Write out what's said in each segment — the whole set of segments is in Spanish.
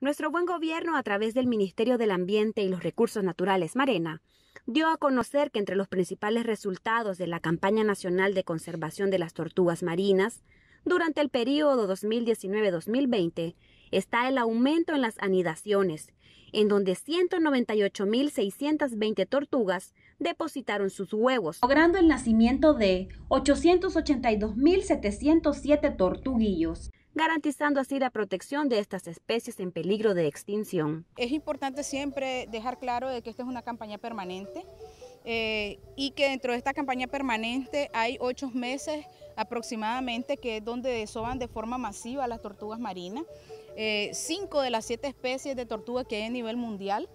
nuestro buen gobierno a través del Ministerio del Ambiente y los Recursos Naturales Marena dio a conocer que entre los principales resultados de la campaña nacional de conservación de las tortugas marinas durante el periodo 2019-2020 está el aumento en las anidaciones, en donde 198.620 tortugas depositaron sus huevos, logrando el nacimiento de 882.707 tortuguillos garantizando así la protección de estas especies en peligro de extinción. Es importante siempre dejar claro de que esta es una campaña permanente eh, y que dentro de esta campaña permanente hay ocho meses aproximadamente que es donde desoban de forma masiva las tortugas marinas. Eh, cinco de las siete especies de tortuga que hay a nivel mundial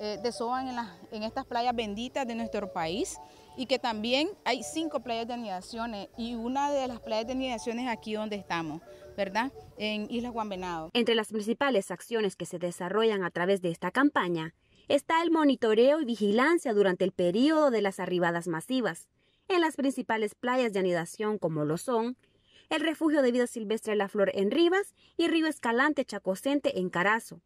eh, en, en, estas playas benditas de nuestro país y que también hay cinco playas de anidaciones y una de las playas de anidaciones aquí donde estamos, ¿verdad? En Isla Juan Venado. Entre las principales acciones que se desarrollan a través de esta campaña está el monitoreo y vigilancia durante el periodo de las arribadas masivas en las principales playas de anidación como lo son el Refugio de Vida Silvestre La Flor en Rivas y Río Escalante Chacocente en Carazo,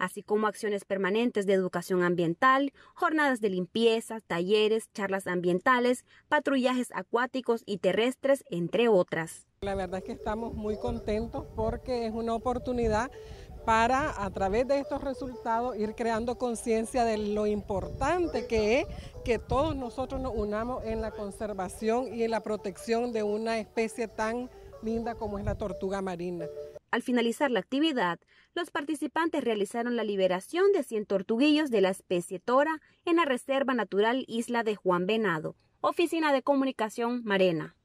así como acciones permanentes de educación ambiental, jornadas de limpieza, talleres, charlas ambientales, patrullajes acuáticos y terrestres, entre otras. La verdad es que estamos muy contentos porque es una oportunidad para a través de estos resultados ir creando conciencia de lo importante que es que todos nosotros nos unamos en la conservación y en la protección de una especie tan linda como es la tortuga marina. Al finalizar la actividad, los participantes realizaron la liberación de 100 tortuguillos de la especie tora en la Reserva Natural Isla de Juan Venado, Oficina de Comunicación Marena.